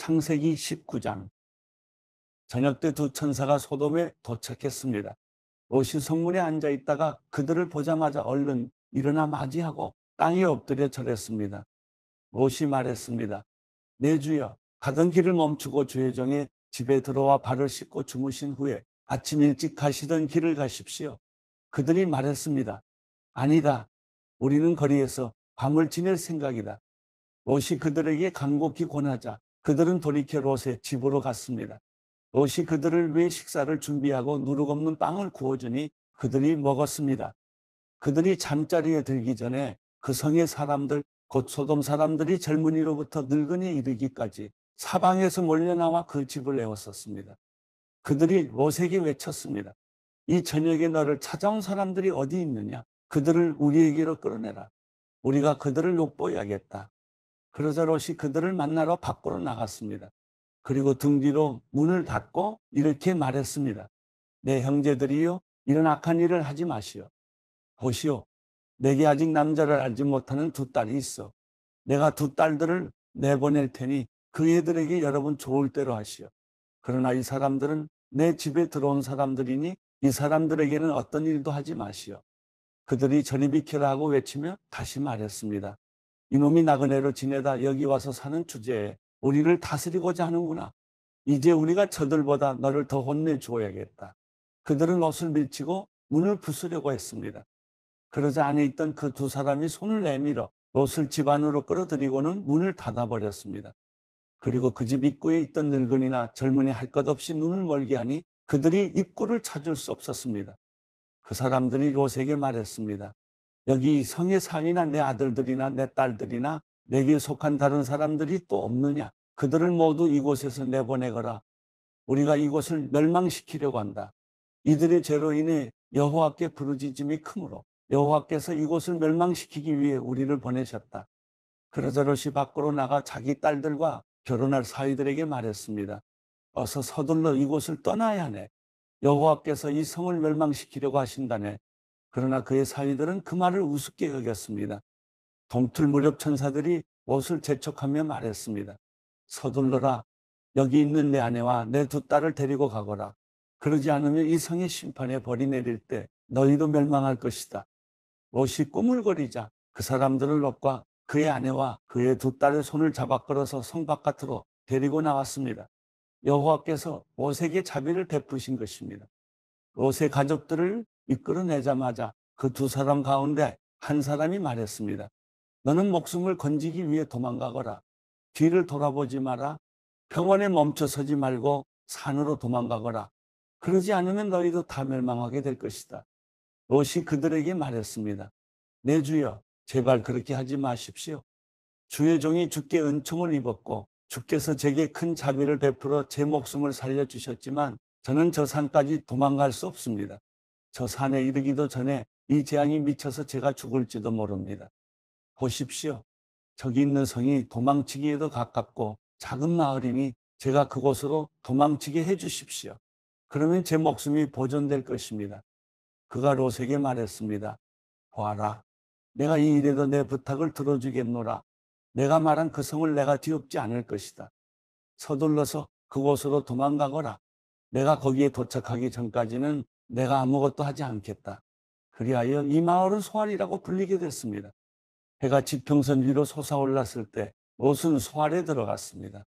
창세기 19장. 저녁 때 두 천사가 소돔에 도착했습니다. 롯이 성문에 앉아 있다가 그들을 보자마자 얼른 일어나 맞이하고 땅에 엎드려 절했습니다. 롯이 말했습니다. 내 네, 주여, 가던 길을 멈추고 주의 종에 집에 들어와 발을 씻고 주무신 후에 아침 일찍 가시던 길을 가십시오. 그들이 말했습니다. 아니다. 우리는 거리에서 밤을 지낼 생각이다. 롯이 그들에게 간곡히 권하자 그들은 돌이켜 롯의 집으로 갔습니다. 롯이 그들을 위해 식사를 준비하고 누룩 없는 빵을 구워주니 그들이 먹었습니다. 그들이 잠자리에 들기 전에 그 성의 사람들, 곧 소돔 사람들이 젊은이로부터 늙은이 이르기까지 사방에서 몰려나와 그 집을 내웠었습니다 그들이 롯에게 외쳤습니다. 이 저녁에 너를 찾아온 사람들이 어디 있느냐? 그들을 우리에게로 끌어내라. 우리가 그들을 욕보여야겠다. 그러자 롯이 그들을 만나러 밖으로 나갔습니다. 그리고 등 뒤로 문을 닫고 이렇게 말했습니다. 내 형제들이요, 이런 악한 일을 하지 마시오. 보시오, 내게 아직 남자를 알지 못하는 두 딸이 있어. 내가 두 딸들을 내보낼 테니 그 애들에게 여러분 좋을 대로 하시오. 그러나 이 사람들은 내 집에 들어온 사람들이니 이 사람들에게는 어떤 일도 하지 마시오. 그들이 저리 비켜라고 외치며 다시 말했습니다. 이놈이 나그네로 지내다 여기 와서 사는 주제에 우리를 다스리고자 하는구나. 이제 우리가 저들보다 너를 더 혼내주어야겠다. 그들은 옷을 밀치고 문을 부수려고 했습니다. 그러자 안에 있던 그 두 사람이 손을 내밀어 옷을 집 안으로 끌어들이고는 문을 닫아버렸습니다. 그리고 그 집 입구에 있던 늙은이나 젊은이 할 것 없이 눈을 멀게 하니 그들이 입구를 찾을 수 없었습니다. 그 사람들이 요셉에게 말했습니다. 여기 성의 상이나 내 아들들이나 내 딸들이나 내게 속한 다른 사람들이 또 없느냐? 그들을 모두 이곳에서 내보내거라. 우리가 이곳을 멸망시키려고 한다. 이들의 죄로 인해 여호와께 부르짖음이 크므로 여호와께서 이곳을 멸망시키기 위해 우리를 보내셨다. 그러자 러시 밖으로 나가 자기 딸들과 결혼할 사위들에게 말했습니다. 어서 서둘러 이곳을 떠나야 하네. 여호와께서 이 성을 멸망시키려고 하신다네. 그러나 그의 사위들은 그 말을 우습게 여겼습니다. 동틀 무렵 천사들이 옷을 재촉하며 말했습니다. 서둘러라. 여기 있는 내 아내와 내 두 딸을 데리고 가거라. 그러지 않으면 이 성의 심판에 벌이 내릴 때 너희도 멸망할 것이다. 롯이 꾸물거리자 그 사람들을 롯과 그의 아내와 그의 두 딸의 손을 잡아 끌어서 성 바깥으로 데리고 나왔습니다. 여호와께서 롯에게 자비를 베푸신 것입니다. 롯의 가족들을 이끌어내자마자 그 두 사람 가운데 한 사람이 말했습니다. 너는 목숨을 건지기 위해 도망가거라. 뒤를 돌아보지 마라. 병원에 멈춰서지 말고 산으로 도망가거라. 그러지 않으면 너희도 다 멸망하게 될 것이다. 롯이 그들에게 말했습니다. 내 네, 주여, 제발 그렇게 하지 마십시오. 주의 종이 죽게 은총을 입었고 주께서 제게 큰 자비를 베풀어 제 목숨을 살려주셨지만 저는 저 산까지 도망갈 수 없습니다. 저 산에 이르기도 전에 이 재앙이 미쳐서 제가 죽을지도 모릅니다. 보십시오. 저기 있는 성이 도망치기에도 가깝고 작은 마을이니 제가 그곳으로 도망치게 해주십시오. 그러면 제 목숨이 보존될 것입니다. 그가 로 롯에게 말했습니다. 보아라. 내가 이 일에도 내 부탁을 들어주겠노라. 내가 말한 그 성을 내가 뒤엎지 않을 것이다. 서둘러서 그곳으로 도망가거라. 내가 거기에 도착하기 전까지는 내가 아무것도 하지 않겠다. 그리하여 이 마을은 소알이라고 불리게 됐습니다. 해가 지평선 위로 솟아올랐을 때 옷은 소알에 들어갔습니다.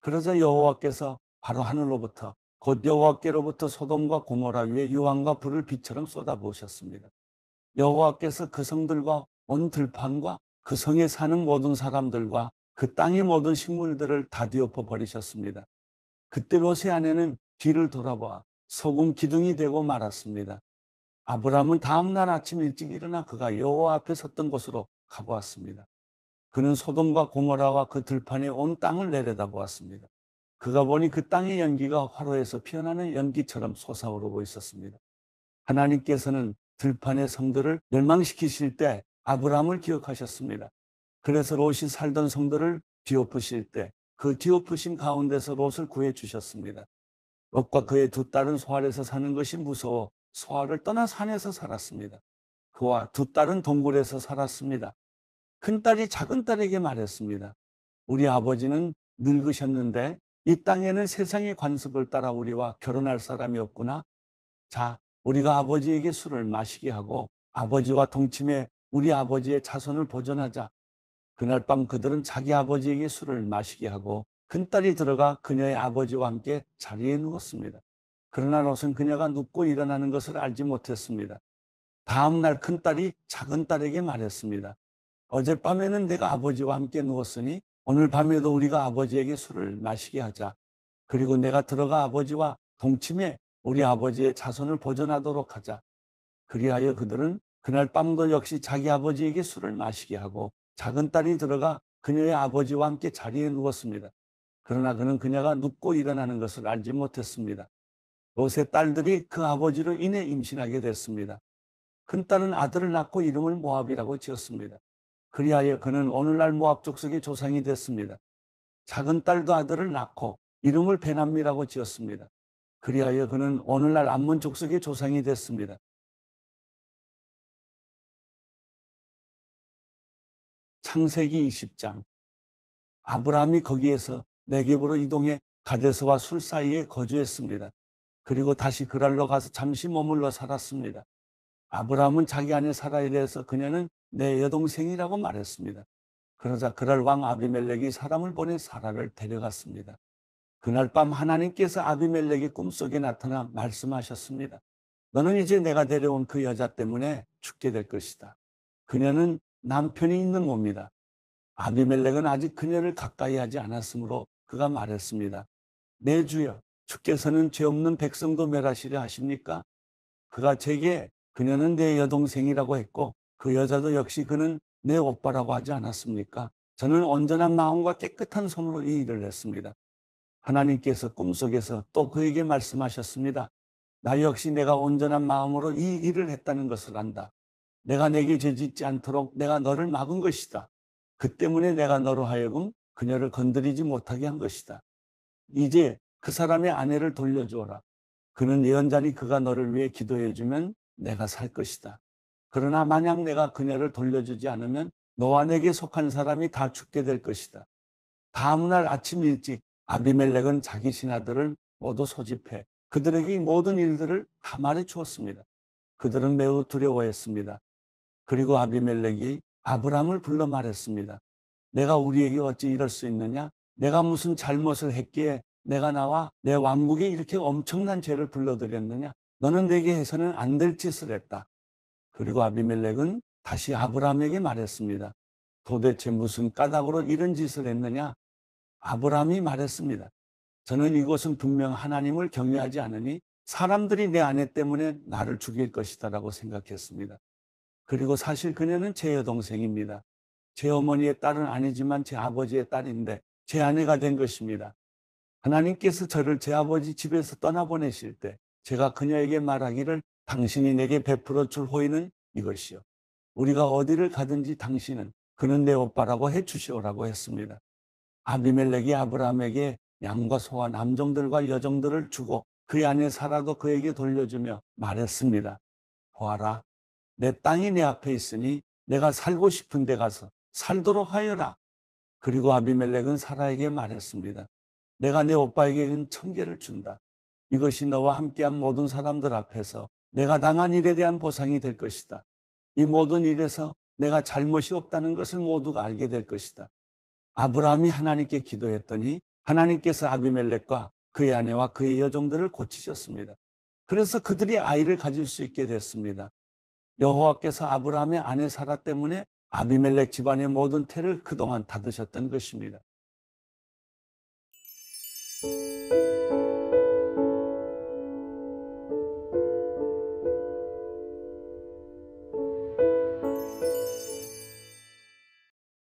그러자 여호와께서 바로 하늘로부터 곧 여호와께로부터 소돔과 고모라 위에 유황과 불을 비처럼 쏟아부으셨습니다. 여호와께서 그 성들과 온 들판과 그 성에 사는 모든 사람들과 그 땅의 모든 식물들을 다 뒤엎어 버리셨습니다. 그때 롯의 아내는 뒤를 돌아보아 소금 기둥이 되고 말았습니다. 아브라함은 다음날 아침 일찍 일어나 그가 여호와 앞에 섰던 곳으로 가보았습니다. 그는 소돔과 고모라와 그 들판에 온 땅을 내려다보았습니다. 그가 보니 그 땅의 연기가 화로에서 피어나는 연기처럼 솟아오르고 있었습니다. 하나님께서는 들판의 성들을 멸망시키실 때 아브라함을 기억하셨습니다. 그래서 롯이 살던 성들을 뒤엎으실 때 그 뒤엎으신 가운데서 롯을 구해 주셨습니다. 롯과 그의 두 딸은 소알에서 사는 것이 무서워 소알을 떠나 산에서 살았습니다. 그와 두 딸은 동굴에서 살았습니다. 큰 딸이 작은 딸에게 말했습니다. 우리 아버지는 늙으셨는데 이 땅에는 세상의 관습을 따라 우리와 결혼할 사람이 없구나. 자, 우리가 아버지에게 술을 마시게 하고 아버지와 동침해 우리 아버지의 자손을 보존하자. 그날 밤 그들은 자기 아버지에게 술을 마시게 하고 큰딸이 들어가 그녀의 아버지와 함께 자리에 누웠습니다. 그러나 롯은 그녀가 눕고 일어나는 것을 알지 못했습니다. 다음날 큰딸이 작은딸에게 말했습니다. 어젯밤에는 내가 아버지와 함께 누웠으니 오늘 밤에도 우리가 아버지에게 술을 마시게 하자. 그리고 내가 들어가 아버지와 동침해 우리 아버지의 자손을 보존하도록 하자. 그리하여 그들은 그날 밤도 역시 자기 아버지에게 술을 마시게 하고 작은 딸이 들어가 그녀의 아버지와 함께 자리에 누웠습니다. 그러나 그는 그녀가 눕고 일어나는 것을 알지 못했습니다. 롯의 딸들이 그 아버지로 인해 임신하게 됐습니다. 큰딸은 아들을 낳고 이름을 모압이라고 지었습니다. 그리하여 그는 오늘날 모압 족속의 조상이 됐습니다. 작은 딸도 아들을 낳고 이름을 베남미라고 지었습니다. 그리하여 그는 오늘날 암몬 족속의 조상이 됐습니다. 창세기 20장 아브라함이 거기에서 내기부로 이동해 가데서와술 사이에 거주했습니다. 그리고 다시 그랄로 가서 잠시 머물러 살았습니다. 아브라함은 자기 아내 사라에 대해서 그녀는 내 여동생이라고 말했습니다. 그러자 그랄 왕 아비멜렉이 사람을 보내 사라를 데려갔습니다. 그날 밤 하나님께서 아비멜렉의 꿈속에 나타나 말씀하셨습니다. 너는 이제 내가 데려온 그 여자 때문에 죽게 될 것이다. 그녀는 남편이 있는 겁니다. 아비멜렉은 아직 그녀를 가까이 하지 않았으므로 그가 말했습니다. 내 주여, 주께서는 죄 없는 백성도 멸하시려 하십니까? 그가 제게 그녀는 내 여동생이라고 했고 그 여자도 역시 그는 내 오빠라고 하지 않았습니까? 저는 온전한 마음과 깨끗한 손으로 이 일을 했습니다. 하나님께서 꿈속에서 또 그에게 말씀하셨습니다. 나 역시 내가 온전한 마음으로 이 일을 했다는 것을 안다. 내가 내게 죄짓지 않도록 내가 너를 막은 것이다. 그 때문에 내가 너로 하여금 그녀를 건드리지 못하게 한 것이다. 이제 그 사람의 아내를 돌려주어라. 그는 예언자니 그가 너를 위해 기도해주면 내가 살 것이다. 그러나 만약 내가 그녀를 돌려주지 않으면 너와 내게 속한 사람이 다 죽게 될 것이다. 다음날 아침 일찍 아비멜렉은 자기 신하들을 모두 소집해 그들에게 모든 일들을 다 말해 주었습니다. 그들은 매우 두려워했습니다. 그리고 아비멜렉이 아브람을 불러 말했습니다. 내가 우리에게 어찌 이럴 수 있느냐? 내가 무슨 잘못을 했기에 내가 나와 내 왕국에 이렇게 엄청난 죄를 불러들였느냐? 너는 내게 해서는 안 될 짓을 했다. 그리고 아비멜렉은 다시 아브라함에게 말했습니다. 도대체 무슨 까닭으로 이런 짓을 했느냐? 아브라함이 말했습니다. 저는 이곳은 분명 하나님을 경외하지 않으니 사람들이 내 아내 때문에 나를 죽일 것이다라고 생각했습니다. 그리고 사실 그녀는 제 여동생입니다. 제 어머니의 딸은 아니지만 제 아버지의 딸인데 제 아내가 된 것입니다. 하나님께서 저를 제 아버지 집에서 떠나보내실 때 제가 그녀에게 말하기를 당신이 내게 베풀어 줄 호의는 이것이요. 우리가 어디를 가든지 당신은 그는 내 오빠라고 해주시오라고 했습니다. 아비멜렉이 아브라함에게 양과 소와 남정들과여정들을 주고 그의 아내 살아도 그에게 돌려주며 말했습니다. 보아라, 내 땅이 내 앞에 있으니 내가 살고 싶은 데 가서 살도록 하여라. 그리고 아비멜렉은 사라에게 말했습니다. 내가 내 오빠에게 천 개를 준다. 이것이 너와 함께한 모든 사람들 앞에서 내가 당한 일에 대한 보상이 될 것이다. 이 모든 일에서 내가 잘못이 없다는 것을 모두가 알게 될 것이다. 아브라함이 하나님께 기도했더니 하나님께서 아비멜렉과 그의 아내와 그의 여종들을 고치셨습니다. 그래서 그들이 아이를 가질 수 있게 됐습니다. 여호와께서 아브라함의 아내 사라 때문에 아비멜렉 집안의 모든 태를 그동안 닫으셨던 것입니다.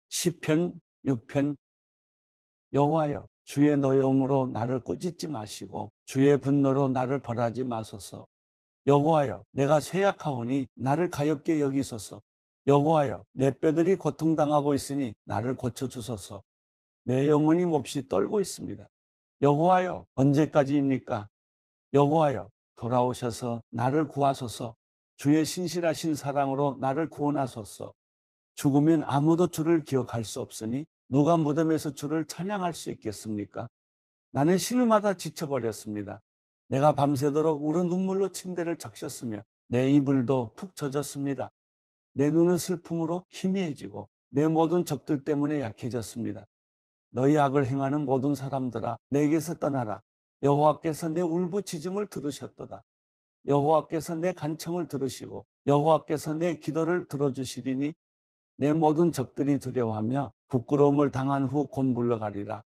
시편 6편 여호와여 주의 노여으로 나를 꾸짖지 마시고 주의 분노로 나를 벌하지 마소서 여호와여 내가 쇠약하오니 나를 가엽게 여기소서 여호와여 내 뼈들이 고통당하고 있으니 나를 고쳐주소서 내 영혼이 몹시 떨고 있습니다. 여호와여 언제까지입니까? 여호와여 돌아오셔서 나를 구하소서 주의 신실하신 사랑으로 나를 구원하소서 죽으면 아무도 주를 기억할 수 없으니 누가 무덤에서 주를 찬양할 수 있겠습니까? 나는 신음마다 지쳐버렸습니다. 내가 밤새도록 우는 눈물로 침대를 적셨으며 내 이불도 푹 젖었습니다. 내 눈은 슬픔으로 희미해지고 내 모든 적들 때문에 약해졌습니다. 너희 악을 행하는 모든 사람들아 내게서 떠나라. 여호와께서 내 울부짖음을 들으셨도다. 여호와께서 내 간청을 들으시고 여호와께서 내 기도를 들어주시리니 내 모든 적들이 두려워하며 부끄러움을 당한 후 곤불러 가리라.